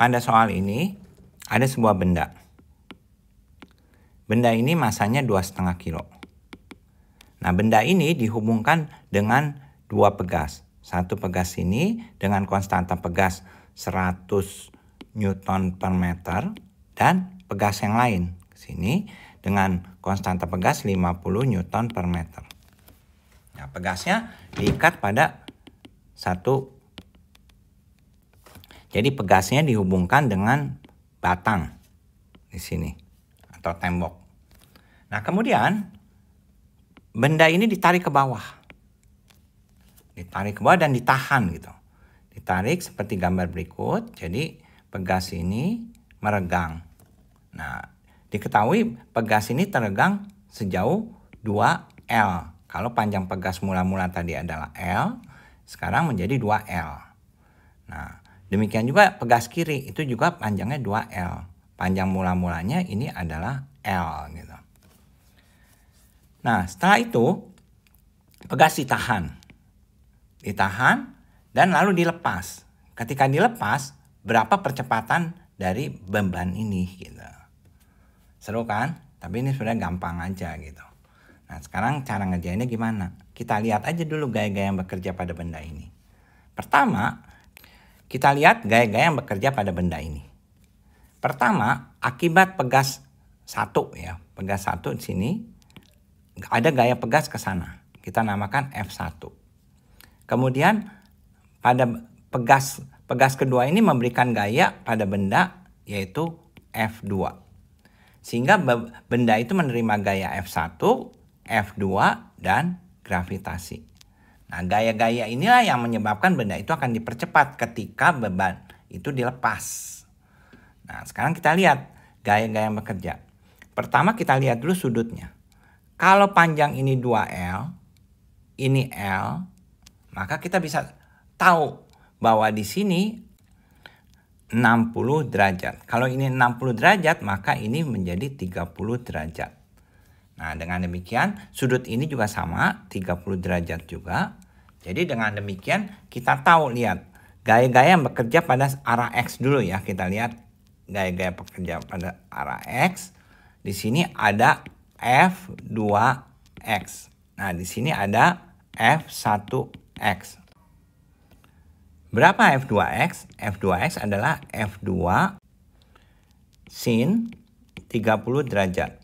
Pada soal ini ada sebuah benda. Benda ini masanya dua setengah kilo. Nah, benda ini dihubungkan dengan dua pegas. Satu pegas ini dengan konstanta pegas 100 newton per meter dan pegas yang lain sini dengan konstanta pegas 50 newton per meter. Nah, pegasnya diikat pada satu jadi pegasnya dihubungkan dengan batang di sini atau tembok. Nah, kemudian benda ini ditarik ke bawah. Ditarik ke bawah dan ditahan gitu. Ditarik seperti gambar berikut. Jadi pegas ini meregang. Nah, diketahui pegas ini teregang sejauh 2L. Kalau panjang pegas mula-mula tadi adalah L, sekarang menjadi 2L. Nah, Demikian juga pegas kiri itu juga panjangnya 2L. Panjang mula-mulanya ini adalah L gitu. Nah, setelah itu pegas ditahan. Ditahan dan lalu dilepas. Ketika dilepas, berapa percepatan dari beban ini gitu. Seru kan? Tapi ini sudah gampang aja gitu. Nah, sekarang cara ngerjainnya gimana? Kita lihat aja dulu gaya-gaya yang bekerja pada benda ini. Pertama, kita lihat gaya-gaya yang bekerja pada benda ini. Pertama, akibat pegas satu ya, pegas satu di sini ada gaya pegas ke sana. Kita namakan F1. Kemudian pada pegas pegas kedua ini memberikan gaya pada benda yaitu F2. Sehingga benda itu menerima gaya F1, F2 dan gravitasi. Nah, gaya-gaya inilah yang menyebabkan benda itu akan dipercepat ketika beban itu dilepas. Nah, sekarang kita lihat gaya-gaya yang bekerja. Pertama kita lihat dulu sudutnya. Kalau panjang ini 2L, ini L, maka kita bisa tahu bahwa di sini 60 derajat. Kalau ini 60 derajat, maka ini menjadi 30 derajat. Nah, dengan demikian sudut ini juga sama, 30 derajat juga. Jadi dengan demikian kita tahu lihat gaya-gaya yang bekerja pada arah X dulu ya. Kita lihat gaya-gaya bekerja pada arah X. Di sini ada F2X. Nah, di sini ada F1X. Berapa F2X? F2X adalah F2 sin 30 derajat.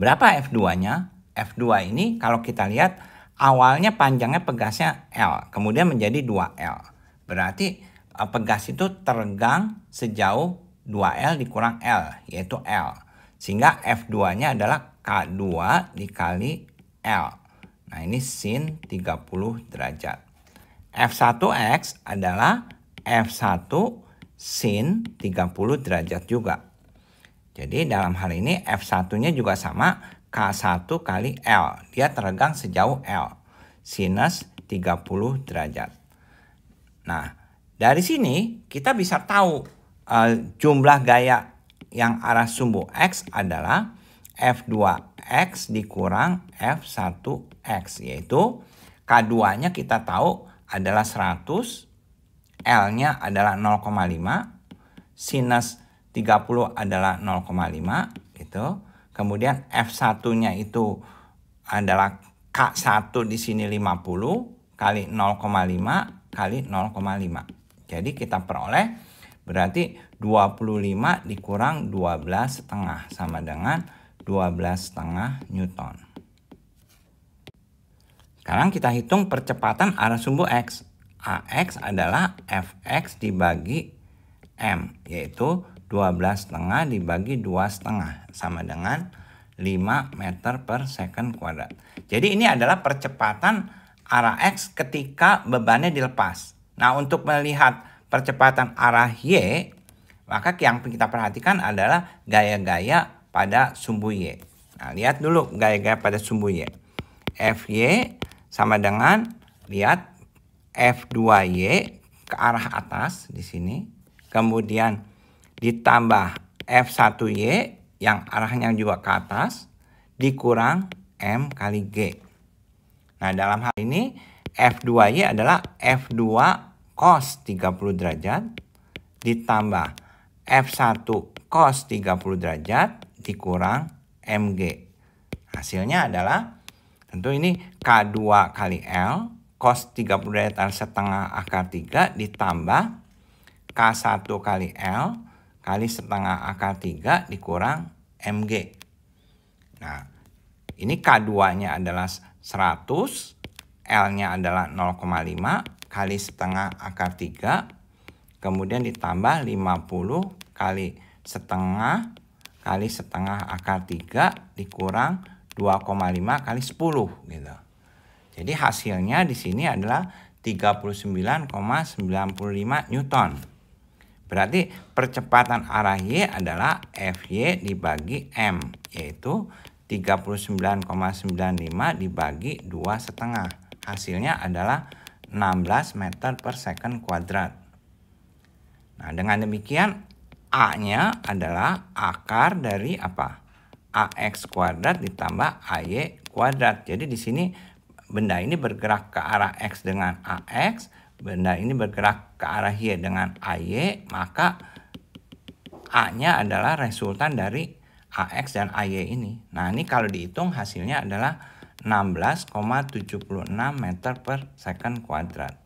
Berapa F2-nya? F2 ini kalau kita lihat awalnya panjangnya pegasnya L, kemudian menjadi 2L. Berarti eh, pegas itu tergang sejauh 2L dikurang L, yaitu L. Sehingga F2-nya adalah K2 dikali L. Nah, ini sin 30 derajat. F1X adalah F1 sin 30 derajat juga. Jadi dalam hal ini F1-nya juga sama K1 kali L. Dia teregang sejauh L. Sinus 30 derajat. Nah, dari sini kita bisa tahu uh, jumlah gaya yang arah sumbu X adalah F2X dikurang F1X. Yaitu K2-nya kita tahu adalah 100. L-nya adalah 0,5. Sinus 30 adalah 0,5 gitu Kemudian F1-nya itu adalah K1 di sini 50 kali 0,5 kali 0,5. Jadi kita peroleh berarti 25 dikurang 12 setengah sama dengan 12 setengah Newton. Sekarang kita hitung percepatan arah sumbu X. AX adalah Fx dibagi M, yaitu 12 setengah dibagi dua setengah sama dengan 5 meter per second kuadrat. Jadi ini adalah percepatan arah X ketika bebannya dilepas. Nah untuk melihat percepatan arah Y, maka yang kita perhatikan adalah gaya-gaya pada sumbu Y. Nah lihat dulu gaya-gaya pada sumbu Y. FY sama dengan lihat F2Y ke arah atas di sini. Kemudian ditambah F1Y yang arahnya juga ke atas dikurang M kali G. Nah, dalam hal ini F2Y adalah F2 cos 30 derajat ditambah F1 cos 30 derajat dikurang MG. Hasilnya adalah tentu ini K2 kali L cos 30 derajat setengah akar 3 ditambah K1 kali L kali setengah akar 3 dikurang mg. Nah, ini K2-nya adalah 100, L-nya adalah 0,5 kali setengah akar 3, kemudian ditambah 50 kali setengah kali setengah akar 3 dikurang 2,5 kali 10 gitu. Jadi hasilnya di sini adalah 39,95 Newton. Berarti percepatan arah Y adalah FY dibagi M, yaitu 39,95 dibagi 2 setengah. Hasilnya adalah 16 meter per second kuadrat. Nah, dengan demikian A-nya adalah akar dari apa? AX kuadrat ditambah AY kuadrat. Jadi di sini benda ini bergerak ke arah X dengan AX, benda ini bergerak ke arah Y dengan AY, maka A-nya adalah resultan dari AX dan AY ini. Nah, ini kalau dihitung hasilnya adalah 16,76 meter per second kuadrat.